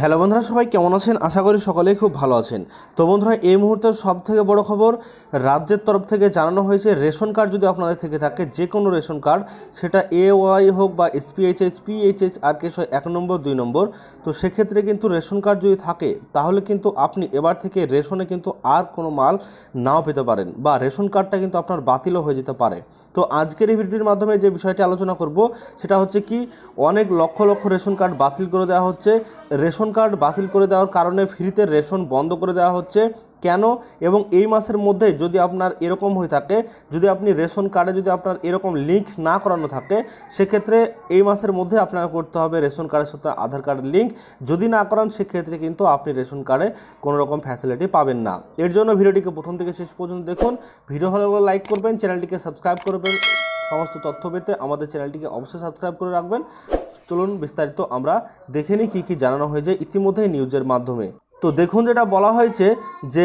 hello বন্ধুরা সবাই কেমন আছেন আশা করি সকলেই খুব ভালো আছেন তো বন্ধুরা এই মুহূর্তের সব থেকে বড় খবর রাজ্যের তরফ থেকে জানানো হয়েছে রেশন কার্ড যদি আপনাদের থেকে থাকে যে কোনো রেশন কার্ড সেটা এ ওয়াই হোক বা এসপিএইচএস পিএইচএস আর কেস হয় এক নম্বর দুই নম্বর তো সেক্ষেত্রে কিন্তু রেশন কার্ড যদি থাকে তাহলে কিন্তু আপনি এবার থেকে রেশনে কিন্তু আর কোনো মাল নাও পেতে পারেন বা রেশন কার্ডটা কিন্তু আপনার বাতিলও হয়ে যেতে পারে তো আজকের এই ভিডিওর মাধ্যমে যে বিষয়টি আলোচনা করব সেটা হচ্ছে কি অনেক লক্ষ লক্ষ রেশন কার্ড বাতিল করে দেওয়া হচ্ছে রেশন রেশন কার্ড বাতিল করে দেওয়ার কারণে ফ্রিতে রেশন বন্ধ করে দেওয়া হচ্ছে কেন এবং এই মাসের মধ্যে যদি আপনার এরকম হয়ে থাকে যদি আপনি রেশন কার্ডে যদি আপনার এরকম লিঙ্ক না করানো থাকে সেক্ষেত্রে এই মাসের মধ্যে আপনার করতে হবে রেশন কার্ডের সাথে আধার কার্ডের লিঙ্ক যদি না করান সেক্ষেত্রে কিন্তু আপনি রেশন কার্ডে কোনো রকম ফ্যাসিলিটি পাবেন না এর জন্য ভিডিওটিকে প্রথম থেকে শেষ পর্যন্ত দেখুন ভিডিও ভালো লাইক করবেন চ্যানেলটিকে সাবস্ক্রাইব করবেন সমস্ত তথ্য পেতে আমাদের চ্যানেলটিকে অবশ্যই সাবস্ক্রাইব করে রাখবেন চলুন বিস্তারিত আমরা দেখে নিই কী কী জানানো হয়েছে ইতিমধ্যেই নিউজের মাধ্যমে তো দেখুন যেটা বলা হয়েছে যে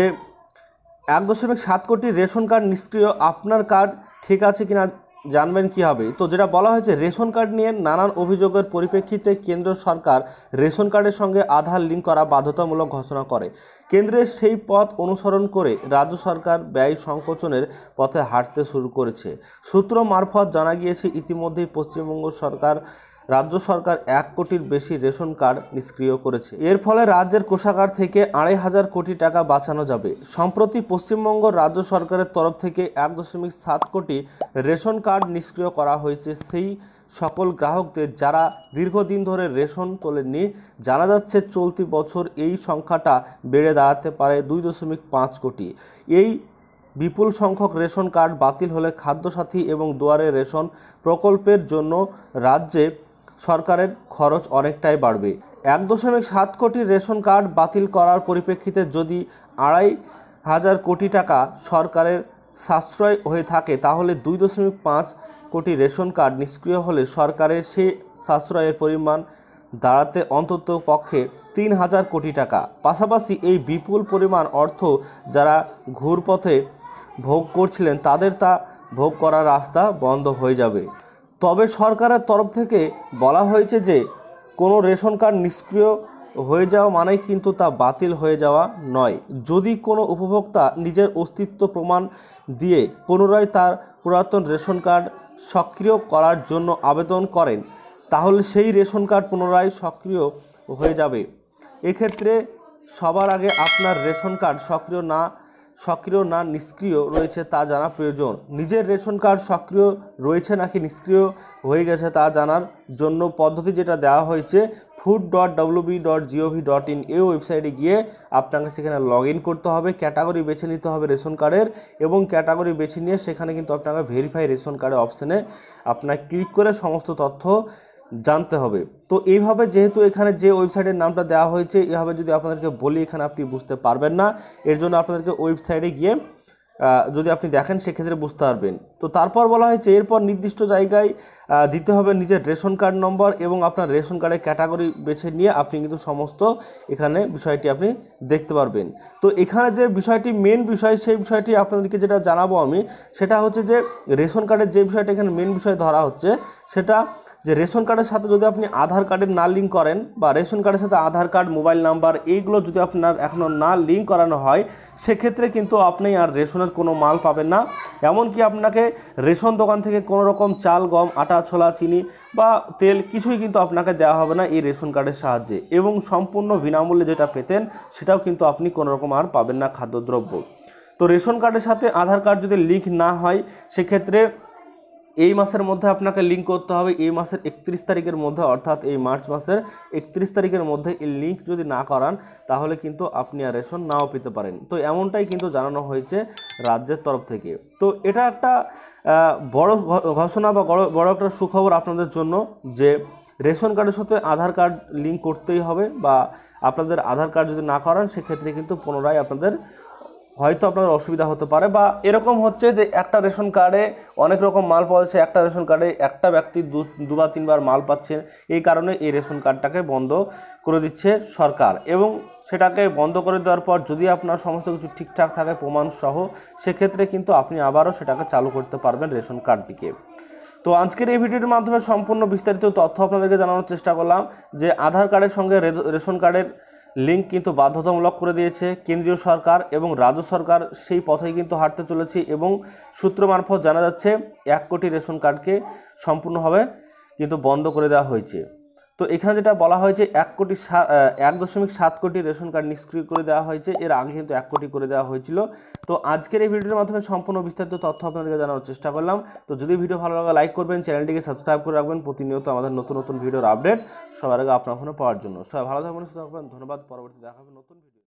এক দশমিক সাত কোটি রেশন কার্ড নিষ্ক্রিয় আপনার কার্ড ঠিক আছে কিনা জানবেন কি হবে তো যেটা বলা হয়েছে রেশন কার্ড নিয়ে নানান অভিযোগের পরিপ্রেক্ষিতে কেন্দ্র সরকার রেশন কার্ডের সঙ্গে আধার লিঙ্ক করা বাধ্যতামূলক ঘোষণা করে কেন্দ্রের সেই পথ অনুসরণ করে রাজ্য সরকার ব্যয় সংকোচনের পথে হাঁটতে শুরু করেছে সূত্র মারফত জানা গিয়েছে ইতিমধ্যেই পশ্চিমবঙ্গ সরকার রাজ্য সরকার এক কোটির বেশি রেশন কার্ড নিষ্ক্রিয় করেছে এর ফলে রাজ্যের কোষাগার থেকে আড়াই হাজার কোটি টাকা বাঁচানো যাবে সম্প্রতি পশ্চিমবঙ্গ রাজ্য সরকারের তরফ থেকে এক দশমিক সাত কোটি রেশন কার্ড নিষ্ক্রিয় করা হয়েছে সেই সকল গ্রাহকদের যারা দীর্ঘদিন ধরে রেশন তোলেননি জানা যাচ্ছে চলতি বছর এই সংখ্যাটা বেড়ে দাঁড়াতে পারে দুই দশমিক পাঁচ কোটি এই বিপুল সংখ্যক রেশন কার্ড বাতিল হলে খাদ্যসাথী এবং দুয়ারে রেশন প্রকল্পের জন্য রাজ্যে সরকারের খরচ অনেকটাই বাড়বে এক দশমিক সাত কোটি রেশন কার্ড বাতিল করার পরিপ্রেক্ষিতে যদি আড়াই হাজার কোটি টাকা সরকারের সাশ্রয় হয়ে থাকে তাহলে দুই দশমিক পাঁচ কোটি রেশন কার্ড নিষ্ক্রিয় হলে সরকারের সে সাশ্রয়ের পরিমাণ দাঁড়াতে অন্তত পক্ষে তিন হাজার কোটি টাকা পাশাপাশি এই বিপুল পরিমাণ অর্থ যারা ঘুরপথে ভোগ করছিলেন তাদের তা ভোগ করার রাস্তা বন্ধ হয়ে যাবে তবে সরকারের তরফ থেকে বলা হয়েছে যে কোনো রেশন কার্ড নিষ্ক্রিয় হয়ে যাওয়া মানেই কিন্তু তা বাতিল হয়ে যাওয়া নয় যদি কোনো উপভোক্তা নিজের অস্তিত্ব প্রমাণ দিয়ে পুনরায় তার পুরাতন রেশন কার্ড সক্রিয় করার জন্য আবেদন করেন তাহলে সেই রেশন কার্ড পুনরায় সক্রিয় হয়ে যাবে এক্ষেত্রে সবার আগে আপনার রেশন কার্ড সক্রিয় না সক্রিয় না নিষ্ক্রিয় রয়েছে তা জানা প্রয়োজন নিজের রেশন কার্ড সক্রিয় রয়েছে নাকি নিষ্ক্রিয় হয়ে গেছে তা জানার জন্য পদ্ধতি যেটা দেওয়া হয়েছে food dot WB dot G O V dot ওয়েবসাইটে গিয়ে আপনাকে সেখানে লগ ইন করতে হবে ক্যাটাগরি বেছে নিতে হবে রেশন কার্ডের এবং ক্যাটাগরি বেছে নিয়ে সেখানে কিন্তু আপনাকে ভেরিফাই রেশন কার্ডের অপশানে আপনার ক্লিক করে সমস্ত তথ্য জানতে হবে তো এইভাবে যেহেতু এখানে যে ওয়েবসাইটের নামটা দেওয়া হয়েছে এভাবে যদি আপনাদেরকে বলি এখানে আপনি বুঝতে পারবেন না এর জন্য আপনাদেরকে ওয়েবসাইটে গিয়ে যদি আপনি দেখেন সেক্ষেত্রে বুঝতে পারবেন তো তারপর বলা হয়েছে এরপর নির্দিষ্ট জায়গায় দিতে হবে নিজের রেশন কার্ড নম্বর এবং আপনার রেশন কার্ডের ক্যাটাগরি বেছে নিয়ে আপনি কিন্তু সমস্ত এখানে বিষয়টি আপনি দেখতে পারবেন তো এখানে যে বিষয়টি মেন বিষয় সেই বিষয়টি আপনাদেরকে যেটা জানাবো আমি সেটা হচ্ছে যে রেশন কার্ডের যে বিষয়টা এখানে মেন বিষয় ধরা হচ্ছে সেটা যে রেশন কার্ডের সাথে যদি আপনি আধার কার্ডের না লিঙ্ক করেন বা রেশন কার্ডের সাথে আধার কার্ড মোবাইল নাম্বার এইগুলো যদি আপনার এখনও না লিঙ্ক করানো হয় সেক্ষেত্রে কিন্তু আপনি আর রেশনের কোনো মাল পাবেন না এমনকি আপনাকে রেশন দোকান থেকে কোনো রকম চাল গম আটা ছোলা চিনি বা তেল কিছুই কিন্তু আপনাকে দেওয়া হবে না এই রেশন কার্ডের সাহায্যে এবং সম্পূর্ণ বিনামূল্যে যেটা পেতেন সেটাও কিন্তু আপনি কোনো রকম আর পাবেন না খাদ্যদ্রব্য তো রেশন কার্ডের সাথে আধার কার্ড যদি লিঙ্ক না হয় সেক্ষেত্রে এই মাসের মধ্যে আপনাকে লিঙ্ক করতে হবে এই মাসের একত্রিশ তারিখের মধ্যে অর্থাৎ এই মার্চ মাসের একত্রিশ তারিখের মধ্যে এই লিঙ্ক যদি না করান তাহলে কিন্তু আপনি আর রেশন নাও পেতে পারেন তো এমনটাই কিন্তু জানানো হয়েছে রাজ্যের তরফ থেকে তো এটা একটা বড় ঘোষণা বা বড় বড় একটা সুখবর আপনাদের জন্য যে রেশন কার্ডের সাথে আধার কার্ড লিঙ্ক করতেই হবে বা আপনাদের আধার কার্ড যদি না করান সেক্ষেত্রে কিন্তু পুনরায় আপনাদের হয়তো আপনার অসুবিধা হতে পারে বা এরকম হচ্ছে যে একটা রেশন কার্ডে অনেক রকম মাল পাওয়া যাচ্ছে একটা রেশন কার্ডে একটা ব্যক্তি দু দুবার তিনবার মাল পাচ্ছেন এই কারণে এই রেশন কার্ডটাকে বন্ধ করে দিচ্ছে সরকার এবং সেটাকে বন্ধ করে দেওয়ার পর যদি আপনার সমস্ত কিছু ঠিকঠাক থাকে প্রমাণসহ সেক্ষেত্রে কিন্তু আপনি আবারও সেটাকে চালু করতে পারবেন রেশন কার্ডটিকে তো আজকের এই ভিডিওটির মাধ্যমে সম্পূর্ণ বিস্তারিত তথ্য আপনাদেরকে জানানোর চেষ্টা করলাম যে আধার কার্ডের সঙ্গে রেশন কার্ডের লিঙ্ক কিন্তু বাধ্যতামূলক করে দিয়েছে কেন্দ্রীয় সরকার এবং রাজ্য সরকার সেই পথেই কিন্তু হাঁটতে চলেছে এবং সূত্র মারফত জানা যাচ্ছে এক কোটি রেশন কার্ডকে সম্পূর্ণভাবে কিন্তু বন্ধ করে দেওয়া হয়েছে তো এখানে যেটা বলা হয়েছে এক কোটি এক দশমিক সাত কোটি রেশন কার্ড নিষ্ক্রিয় করে দেওয়া হয়েছে এর আগে কিন্তু এক কোটি করে দেওয়া হয়েছিল তো আজকের এই ভিডিওর মাধ্যমে সম্পূর্ণ বিস্তারিত তথ্য আপনাদেরকে জানানোর চেষ্টা করলাম তো যদি ভিডিও ভালো লাগে লাইক করবেন চ্যানেলটিকে সাবস্ক্রাইব করে রাখবেন প্রতিনিয়ত আমাদের নতুন নতুন ভিডিওর আপডেট সবার আগে আপনার ফোনে পাওয়ার জন্য সবাই ভালো থাকবেন সুস্থ থাকবেন ধন্যবাদ পরবর্তী হবে নতুন ভিডিও